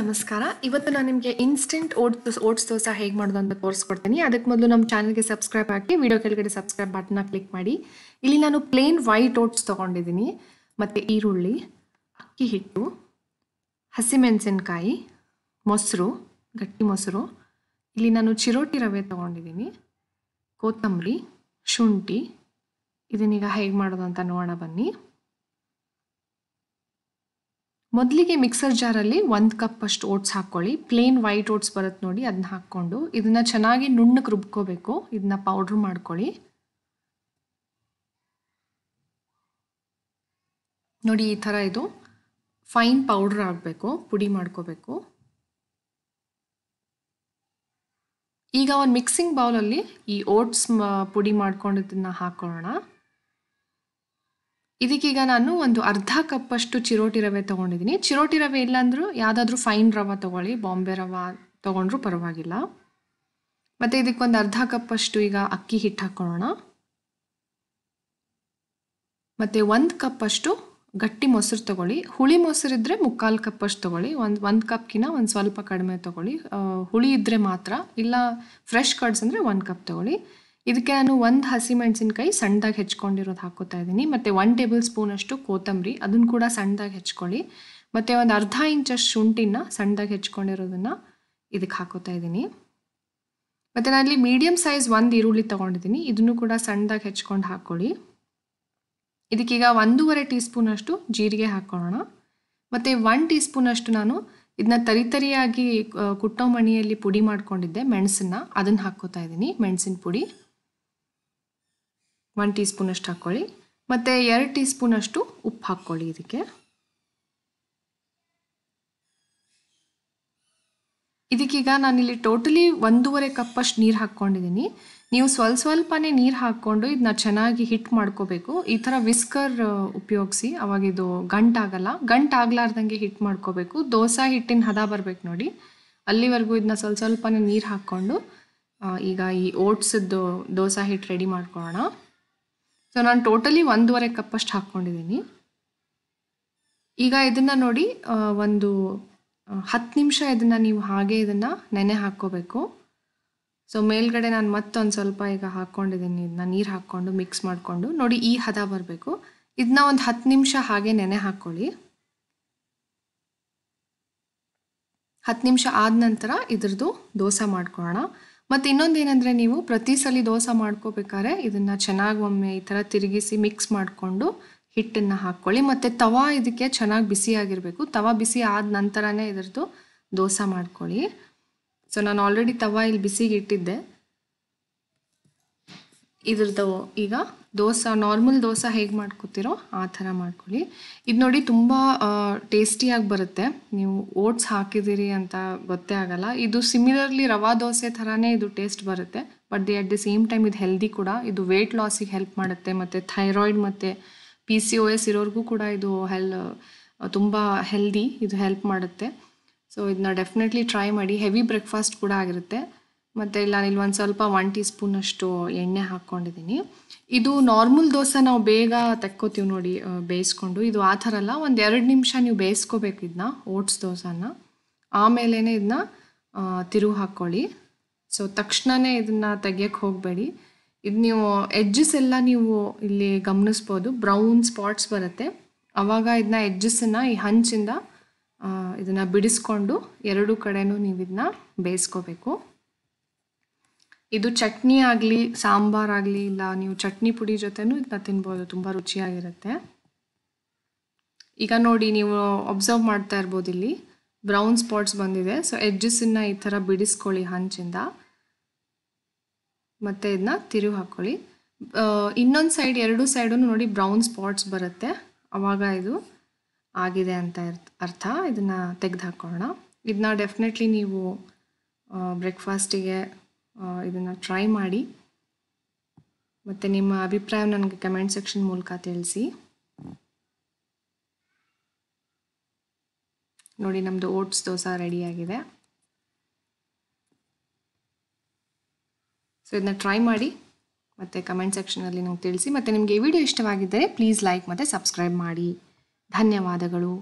ನಮಸ್ಕಾರ ಇವತ್ತು ನಾನು ನಿಮಗೆ ಇನ್ಸ್ಟೆಂಟ್ ಓಟ್ಸ್ ಓಟ್ಸ್ ದೋಸೆ ಹೇಗೆ ಮಾಡೋದು ಅಂತ ತೋರಿಸ್ಕೊಡ್ತೀನಿ ಅದಕ್ಕೆ ಮೊದಲು ನಮ್ಮ ಚಾನಲ್ಗೆ ಸಬ್ಸ್ಕ್ರೈಬ್ ಹಾಕಿ ವಿಡಿಯೋ ಕೆಳಗಡೆ ಸಬ್ಸ್ಕ್ರೈಬ್ ಬಟನ್ನ ಕ್ಲಿಕ್ ಮಾಡಿ ಇಲ್ಲಿ ನಾನು ಪ್ಲೇನ್ ವೈಟ್ ಓಟ್ಸ್ ತೊಗೊಂಡಿದ್ದೀನಿ ಮತ್ತು ಈರುಳ್ಳಿ ಅಕ್ಕಿ ಹಿಟ್ಟು ಹಸಿಮೆಣಸಿನ್ಕಾಯಿ ಮೊಸರು ಗಟ್ಟಿ ಮೊಸರು ಇಲ್ಲಿ ನಾನು ಚಿರೋಟಿ ರವೆ ತೊಗೊಂಡಿದ್ದೀನಿ ಕೊತ್ತಂಬರಿ ಶುಂಠಿ ಇದನ್ನೀಗ ಹೇಗೆ ಮಾಡೋದು ಅಂತ ನೋಡೋಣ ಬನ್ನಿ ಮೊದಲಿಗೆ ಮಿಕ್ಸರ್ ಜಾರಲ್ಲಿ ಒಂದು ಕಪ್ ಅಷ್ಟು ಓಟ್ಸ್ ಹಾಕ್ಕೊಳ್ಳಿ ಪ್ಲೇನ್ ವೈಟ್ ಓಟ್ಸ್ ಬರುತ್ತೆ ನೋಡಿ ಅದನ್ನ ಹಾಕ್ಕೊಂಡು ಇದನ್ನು ಚೆನ್ನಾಗಿ ನುಣ್ಣಕ್ಕೆ ರುಬ್ಕೋಬೇಕು ಇದನ್ನ ಪೌಡ್ರ್ ಮಾಡ್ಕೊಳ್ಳಿ ನೋಡಿ ಈ ಥರ ಇದು ಫೈನ್ ಪೌಡ್ರ್ ಆಗಬೇಕು ಪುಡಿ ಮಾಡ್ಕೋಬೇಕು ಈಗ ಒಂದು ಮಿಕ್ಸಿಂಗ್ ಬೌಲಲ್ಲಿ ಈ ಓಟ್ಸ್ ಪುಡಿ ಮಾಡ್ಕೊಂಡಿದ್ದನ್ನು ಹಾಕೋಣ ಇದಕ್ಕೀಗ ನಾನು ಒಂದು ಅರ್ಧ ಕಪ್ಪಷ್ಟು ಚಿರೋಟಿ ರವೆ ತೊಗೊಂಡಿದ್ದೀನಿ ಚಿರೋಟಿ ರವೆ ಇಲ್ಲಾಂದರೂ ಯಾವುದಾದ್ರೂ ಫೈನ್ ರವೆ ತೊಗೊಳ್ಳಿ ಬಾಂಬೆ ರವೆ ತೊಗೊಂಡ್ರೂ ಪರವಾಗಿಲ್ಲ ಮತ್ತು ಇದಕ್ಕೊಂದು ಅರ್ಧ ಕಪ್ಪಷ್ಟು ಈಗ ಅಕ್ಕಿ ಹಿಟ್ಟು ಹಾಕ್ಕೊಳ್ಳೋಣ ಮತ್ತು ಒಂದು ಕಪ್ಪಷ್ಟು ಗಟ್ಟಿ ಮೊಸರು ತೊಗೊಳ್ಳಿ ಹುಳಿ ಮೊಸರು ಇದ್ದರೆ ಮುಕ್ಕಾಲು ಕಪ್ಪಷ್ಟು ತೊಗೊಳ್ಳಿ ಒಂದು ಒಂದು ಕಪ್ಕಿನ ಒಂದು ಸ್ವಲ್ಪ ಕಡಿಮೆ ತೊಗೊಳ್ಳಿ ಹುಳಿ ಇದ್ದರೆ ಮಾತ್ರ ಇಲ್ಲ ಫ್ರೆಶ್ ಕಡ್ಸ್ ಅಂದರೆ ಒಂದು ಕಪ್ ತೊಗೊಳ್ಳಿ ಇದಕ್ಕೆ ನಾನು ಒಂದು ಮೆಣಸಿನಕಾಯಿ ಸಣ್ಣದಾಗಿ ಹೆಚ್ಕೊಂಡಿರೋದು ಹಾಕೋತಾ ಇದ್ದೀನಿ ಮತ್ತು ಒನ್ ಟೇಬಲ್ ಸ್ಪೂನಷ್ಟು ಕೊತ್ತಂಬರಿ ಅದನ್ನು ಕೂಡ ಸಣ್ಣದಾಗಿ ಹೆಚ್ಕೊಳ್ಳಿ ಮತ್ತು ಒಂದು ಅರ್ಧ ಇಂಚಷ್ಟು ಶುಂಠಿನ ಸಣ್ಣದಾಗಿ ಹೆಚ್ಕೊಂಡಿರೋದನ್ನು ಇದಕ್ಕೆ ಹಾಕೋತಾ ಇದ್ದೀನಿ ಮತ್ತು ನಾನಲ್ಲಿ ಮೀಡಿಯಮ್ ಸೈಜ್ ಒಂದು ಈರುಳ್ಳಿ ತೊಗೊಂಡಿದ್ದೀನಿ ಇದನ್ನು ಕೂಡ ಸಣ್ಣದಾಗಿ ಹೆಚ್ಕೊಂಡು ಹಾಕ್ಕೊಳ್ಳಿ ಇದಕ್ಕೀಗ ಒಂದೂವರೆ ಟೀ ಸ್ಪೂನಷ್ಟು ಜೀರಿಗೆ ಹಾಕ್ಕೊಳ್ಳೋಣ ಮತ್ತು ಒನ್ ಟೀ ಸ್ಪೂನಷ್ಟು ನಾನು ಇದನ್ನ ತರಿತರಿಯಾಗಿ ಕುಟ್ಟೋ ಮಣಿಯಲ್ಲಿ ಪುಡಿ ಮಾಡ್ಕೊಂಡಿದ್ದೆ ಮೆಣಸನ್ನ ಅದನ್ನು ಹಾಕ್ಕೋತಾ ಇದ್ದೀನಿ ಮೆಣಸಿನ ಪುಡಿ ಒನ್ ಟೀ ಸ್ಪೂನಷ್ಟು ಹಾಕ್ಕೊಳ್ಳಿ ಮತ್ತು ಎರಡು ಟೀ ಸ್ಪೂನಷ್ಟು ಉಪ್ಪು ಹಾಕ್ಕೊಳ್ಳಿ ಇದಕ್ಕೆ ಇದಕ್ಕೀಗ ನಾನಿಲ್ಲಿ ಟೋಟಲಿ ಒಂದೂವರೆ ಕಪ್ಪಷ್ಟು ನೀರು ಹಾಕ್ಕೊಂಡಿದ್ದೀನಿ ನೀವು ಸ್ವಲ್ಪ ಸ್ವಲ್ಪನೇ ನೀರು ಹಾಕ್ಕೊಂಡು ಇದನ್ನ ಚೆನ್ನಾಗಿ ಹಿಟ್ ಮಾಡ್ಕೋಬೇಕು ಈ ಥರ ವಿಸ್ಕರ್ ಉಪಯೋಗಿಸಿ ಅವಾಗಿದು ಗಂಟಾಗಲ್ಲ ಗಂಟಾಗಲಾರ್ದಂಗೆ ಹಿಟ್ ಮಾಡ್ಕೋಬೇಕು ದೋಸೆ ಹಿಟ್ಟಿನ ಹದ ಬರಬೇಕು ನೋಡಿ ಅಲ್ಲಿವರೆಗೂ ಇದನ್ನ ಸ್ವಲ್ಪ ಸ್ವಲ್ಪನೇ ನೀರು ಹಾಕ್ಕೊಂಡು ಈಗ ಈ ಓಟ್ಸದ್ದು ದೋಸೆ ಹಿಟ್ಟು ರೆಡಿ ಮಾಡ್ಕೊಳ್ಳೋಣ ಸೊ ನಾನು ಟೋಟಲಿ ಒಂದೂವರೆ ಅಷ್ಟು ಹಾಕ್ಕೊಂಡಿದ್ದೀನಿ ಈಗ ಇದನ್ನು ನೋಡಿ ಒಂದು ಹತ್ತು ನಿಮಿಷ ಇದನ್ನು ನೀವು ಹಾಗೆ ಇದನ್ನು ನೆನೆ ಹಾಕ್ಕೋಬೇಕು ಸೊ ಮೇಲ್ಗಡೆ ನಾನು ಮತ್ತೊಂದು ಸ್ವಲ್ಪ ಈಗ ಹಾಕ್ಕೊಂಡಿದ್ದೀನಿ ಇದನ್ನ ನೀರು ಹಾಕ್ಕೊಂಡು ಮಿಕ್ಸ್ ಮಾಡಿಕೊಂಡು ನೋಡಿ ಈ ಹದ ಬರಬೇಕು ಇದನ್ನ ಒಂದು ಹತ್ತು ನಿಮಿಷ ಹಾಗೆ ನೆನೆ ಹಾಕ್ಕೊಳ್ಳಿ ಹತ್ತು ನಿಮಿಷ ಆದ ನಂತರ ಇದ್ರದ್ದು ದೋಸೆ ಮಾಡ್ಕೊಳ್ಳೋಣ ಮತ್ತು ಇನ್ನೊಂದೇನೆಂದರೆ ನೀವು ಪ್ರತಿ ಸಲ ದೋಸೆ ಮಾಡ್ಕೋಬೇಕಾದ್ರೆ ಇದನ್ನು ಚೆನ್ನಾಗಿ ಒಮ್ಮೆ ಈ ಥರ ತಿರುಗಿಸಿ ಮಿಕ್ಸ್ ಮಾಡಿಕೊಂಡು ಹಿಟ್ಟನ್ನು ಹಾಕ್ಕೊಳ್ಳಿ ಮತ್ತು ತವಾ ಇದಕ್ಕೆ ಚೆನ್ನಾಗಿ ಬಿಸಿಯಾಗಿರಬೇಕು ತವಾ ಬಿಸಿ ಆದ ನಂತರನೇ ಇದರದ್ದು ದೋಸೆ ಮಾಡ್ಕೊಳ್ಳಿ ಸೊ ನಾನು ಆಲ್ರೆಡಿ ತವಾ ಇಲ್ಲಿ ಬಿಸಿಗೆ ಇಟ್ಟಿದ್ದೆ ಇದ್ರದ್ದು ಈಗ ದೋಸೆ ನಾರ್ಮಲ್ ದೋಸೆ ಹೇಗೆ ಮಾಡ್ಕೋತಿರೋ ಆ ಥರ ಮಾಡ್ಕೊಳ್ಳಿ ಇದು ನೋಡಿ ತುಂಬ ಟೇಸ್ಟಿಯಾಗಿ ಬರುತ್ತೆ ನೀವು ಓಟ್ಸ್ ಹಾಕಿದ್ದೀರಿ ಅಂತ ಗೊತ್ತೇ ಆಗಲ್ಲ ಇದು ಸಿಮಿಲರ್ಲಿ ರವಾ ದೋಸೆ ಥರನೇ ಇದು ಟೇಸ್ಟ್ ಬರುತ್ತೆ but the at the same time ಇದು ಹೆಲ್ದಿ ಕೂಡ ಇದು ವೆಯ್ಟ್ ಲಾಸಿಗೆ ಹೆಲ್ಪ್ ಮಾಡುತ್ತೆ ಮತ್ತು ಥೈರಾಯ್ಡ್ ಮತ್ತು ಪಿ ಸಿ ಒ ಎಸ್ ಇರೋರಿಗೂ ಕೂಡ ಇದು ಹೆಲ್ ತುಂಬ ಹೆಲ್ದಿ ಇದು ಹೆಲ್ಪ್ ಮಾಡುತ್ತೆ ಸೊ ಇದನ್ನ ಡೆಫಿನೆಟ್ಲಿ ಟ್ರೈ ಮಾಡಿ ಹೆವಿ ಬ್ರೇಕ್ಫಾಸ್ಟ್ ಕೂಡ ಆಗಿರುತ್ತೆ ಮತ್ತು ಇಲ್ಲಿ ಒಂದು ಸ್ವಲ್ಪ ಒನ್ ಟೀ ಸ್ಪೂನಷ್ಟು ಎಣ್ಣೆ ಹಾಕ್ಕೊಂಡಿದ್ದೀನಿ ಇದು ನಾರ್ಮಲ್ ದೋಸೆ ನಾವು ಬೇಗ ತೆಕ್ಕೋತೀವಿ ನೋಡಿ ಬೇಯಿಸ್ಕೊಂಡು ಇದು ಆ ಥರ ಅಲ್ಲ ಒಂದು ಎರಡು ನಿಮಿಷ ನೀವು ಬೇಯಿಸ್ಕೋಬೇಕು ಇದನ್ನ ಓಟ್ಸ್ ದೋಸೆನ ಆಮೇಲೆ ಇದನ್ನ ತಿರುವು ಹಾಕ್ಕೊಳ್ಳಿ ಸೊ ತಕ್ಷಣವೇ ಇದನ್ನು ತೆಗಿಯೋಕ್ಕೆ ಹೋಗಬೇಡಿ ಇದು ನೀವು ಎಜ್ಜಸ್ ಎಲ್ಲ ನೀವು ಇಲ್ಲಿ ಗಮನಿಸ್ಬೋದು ಬ್ರೌನ್ ಸ್ಪಾಟ್ಸ್ ಬರುತ್ತೆ ಆವಾಗ ಇದನ್ನ ಎಡ್ಜಸ್ಸನ್ನು ಈ ಹಂಚಿಂದ ಇದನ್ನು ಬಿಡಿಸ್ಕೊಂಡು ಎರಡು ಕಡೆನೂ ನೀವು ಇದನ್ನ ಬೇಯಿಸ್ಕೋಬೇಕು ಇದು ಚಟ್ನಿ ಆಗಲಿ ಆಗಲಿ ಇಲ್ಲ ನೀವು ಚಟ್ನಿ ಪುಡಿ ಜೊತೆನೂ ಇದನ್ನ ತಿನ್ಬೋದು ತುಂಬ ರುಚಿಯಾಗಿರುತ್ತೆ ಈಗ ನೋಡಿ ನೀವು ಅಬ್ಸರ್ವ್ ಮಾಡ್ತಾ ಇರ್ಬೋದು ಇಲ್ಲಿ ಬ್ರೌನ್ ಸ್ಪಾಟ್ಸ್ ಬಂದಿದೆ ಸೊ ಎಡ್ಜಸ್ಸನ್ನು ಈ ಥರ ಬಿಡಿಸ್ಕೊಳ್ಳಿ ಹಂಚಿಂದ ಮತ್ತು ಇದನ್ನ ತಿರುವು ಹಾಕ್ಕೊಳ್ಳಿ ಇನ್ನೊಂದು ಸೈಡ್ ಎರಡು ಸೈಡೂ ನೋಡಿ ಬ್ರೌನ್ ಸ್ಪಾಟ್ಸ್ ಬರುತ್ತೆ ಆವಾಗ ಇದು ಆಗಿದೆ ಅಂತ ಅರ್ಥ ಇದನ್ನು ತೆಗೆದು ಹಾಕೋಣ ಇದನ್ನ ಡೆಫಿನೆಟ್ಲಿ ನೀವು ಬ್ರೇಕ್ಫಾಸ್ಟಿಗೆ ಇದನ್ನು ಟ್ರೈ ಮಾಡಿ ಮತ್ತು ನಿಮ್ಮ ಅಭಿಪ್ರಾಯ ನನಗೆ ಕಮೆಂಟ್ ಸೆಕ್ಷನ್ ಮೂಲಕ ತಿಳಿಸಿ ನೋಡಿ ನಮ್ಮದು ಓಟ್ಸ್ ದೋಸೆ ರೆಡಿಯಾಗಿದೆ ಸೊ ಇದನ್ನ ಟ್ರೈ ಮಾಡಿ ಮತ್ತು ಕಮೆಂಟ್ ಸೆಕ್ಷನಲ್ಲಿ ನಂಗೆ ತಿಳಿಸಿ ಮತ್ತು ನಿಮಗೆ ಈ ವಿಡಿಯೋ ಇಷ್ಟವಾಗಿದ್ದರೆ ಪ್ಲೀಸ್ ಲೈಕ್ ಮತ್ತು ಸಬ್ಸ್ಕ್ರೈಬ್ ಮಾಡಿ ಧನ್ಯವಾದಗಳು